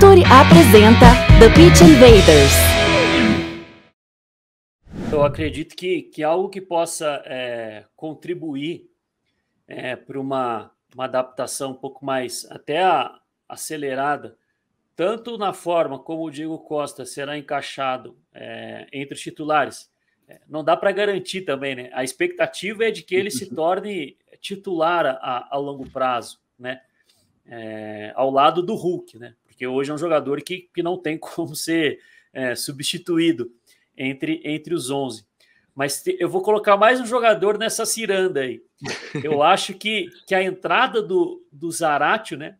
Factory apresenta The Pitch Invaders. Eu acredito que, que algo que possa é, contribuir é, para uma, uma adaptação um pouco mais até a, acelerada, tanto na forma como o Diego Costa será encaixado é, entre os titulares, é, não dá para garantir também, né? A expectativa é de que ele se uhum. torne titular a, a longo prazo, né? É, ao lado do Hulk, né? porque hoje é um jogador que, que não tem como ser é, substituído entre, entre os 11. Mas te, eu vou colocar mais um jogador nessa ciranda aí. Eu acho que, que a entrada do, do Zaratio, né?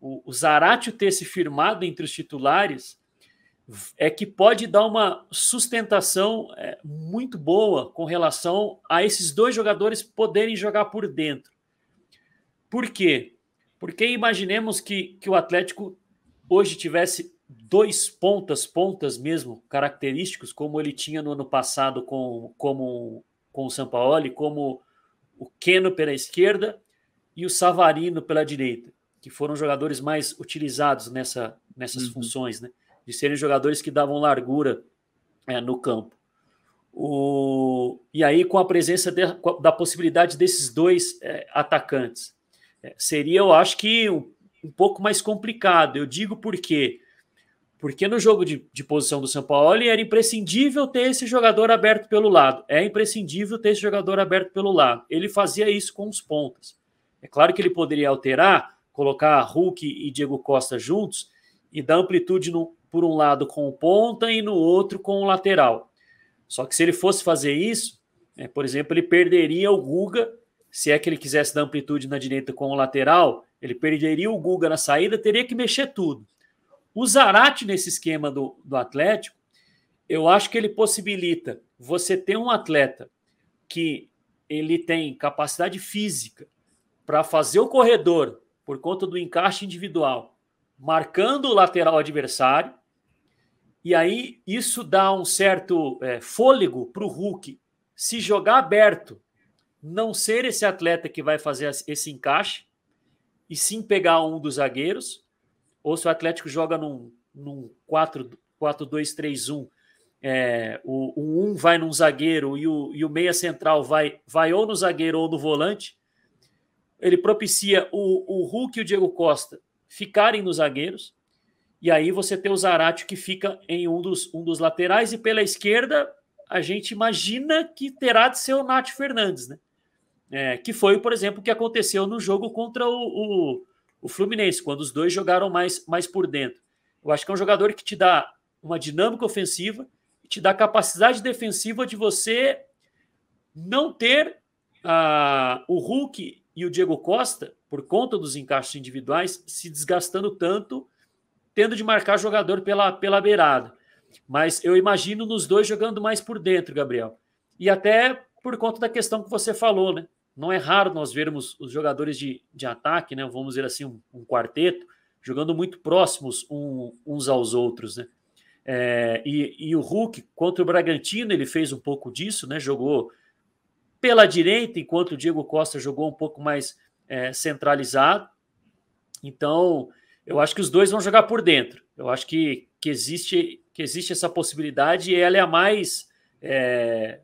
O, o Zaratio ter se firmado entre os titulares é que pode dar uma sustentação é, muito boa com relação a esses dois jogadores poderem jogar por dentro. Por quê? Porque imaginemos que, que o Atlético hoje tivesse dois pontas, pontas mesmo, característicos, como ele tinha no ano passado com, como, com o Sampaoli, como o Keno pela esquerda e o Savarino pela direita, que foram jogadores mais utilizados nessa, nessas uhum. funções, né? de serem jogadores que davam largura é, no campo. O, e aí, com a presença de, da possibilidade desses dois é, atacantes, é, seria, eu acho que, um um pouco mais complicado. Eu digo por quê? Porque no jogo de, de posição do São Paulo era imprescindível ter esse jogador aberto pelo lado. É imprescindível ter esse jogador aberto pelo lado. Ele fazia isso com os pontas. É claro que ele poderia alterar, colocar Hulk e Diego Costa juntos e dar amplitude no, por um lado com o ponta e no outro com o lateral. Só que se ele fosse fazer isso, né, por exemplo, ele perderia o Guga, se é que ele quisesse dar amplitude na direita com o lateral, ele perderia o Guga na saída, teria que mexer tudo. O Zarate, nesse esquema do, do Atlético, eu acho que ele possibilita você ter um atleta que ele tem capacidade física para fazer o corredor por conta do encaixe individual, marcando o lateral adversário, e aí isso dá um certo é, fôlego para o Hulk se jogar aberto, não ser esse atleta que vai fazer esse encaixe, e sim pegar um dos zagueiros, ou se o Atlético joga num, num 4-2-3-1, é, o, o um vai num zagueiro e o, e o meia central vai, vai ou no zagueiro ou no volante, ele propicia o, o Hulk e o Diego Costa ficarem nos zagueiros, e aí você tem o Zarate que fica em um dos, um dos laterais, e pela esquerda a gente imagina que terá de ser o Nath Fernandes, né? É, que foi, por exemplo, o que aconteceu no jogo contra o, o, o, Fluminense, quando os dois jogaram mais, mais por dentro. Eu acho que é um jogador que te dá uma dinâmica ofensiva, te dá capacidade defensiva de você não ter uh, o Hulk e o Diego Costa, por conta dos encaixes individuais, se desgastando tanto, tendo de marcar jogador pela, pela beirada. Mas eu imagino nos dois jogando mais por dentro, Gabriel. E até por conta da questão que você falou, né? Não é raro nós vermos os jogadores de, de ataque, né, vamos dizer assim, um, um quarteto, jogando muito próximos um, uns aos outros. Né? É, e, e, o Hulk, contra o Bragantino, ele fez um pouco disso, né? jogou pela direita, enquanto o Diego Costa jogou um pouco mais é, centralizado. Então, eu acho que os dois vão jogar por dentro. Eu acho que, que, existe, que existe essa possibilidade e ela é a mais. É,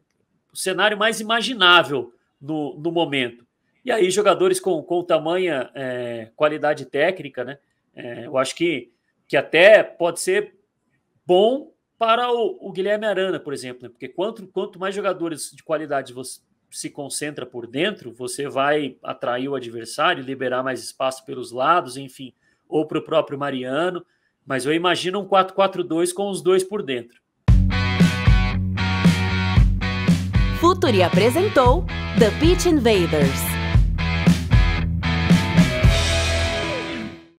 o cenário mais imaginável no, no momento. E aí, jogadores com, com tamanha é, qualidade técnica, né? É, eu acho que, que até pode ser bom para o, o Guilherme Arana, por exemplo, né? porque quanto, quanto mais jogadores de qualidade você se concentra por dentro, você vai atrair o adversário, liberar mais espaço pelos lados, enfim, ou para o próprio Mariano. Mas eu imagino um 4-4-2 com os dois por dentro. Futuri apresentou The Beach Invaders.